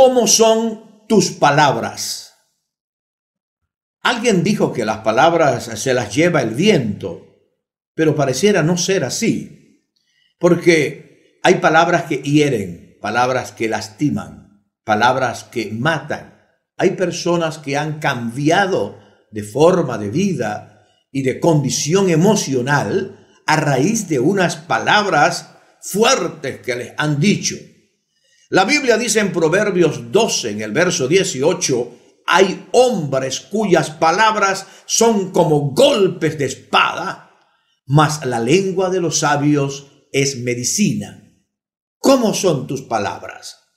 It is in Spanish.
¿Cómo son tus palabras? Alguien dijo que las palabras se las lleva el viento, pero pareciera no ser así, porque hay palabras que hieren, palabras que lastiman, palabras que matan. Hay personas que han cambiado de forma de vida y de condición emocional a raíz de unas palabras fuertes que les han dicho. La Biblia dice en Proverbios 12, en el verso 18, hay hombres cuyas palabras son como golpes de espada, mas la lengua de los sabios es medicina. ¿Cómo son tus palabras?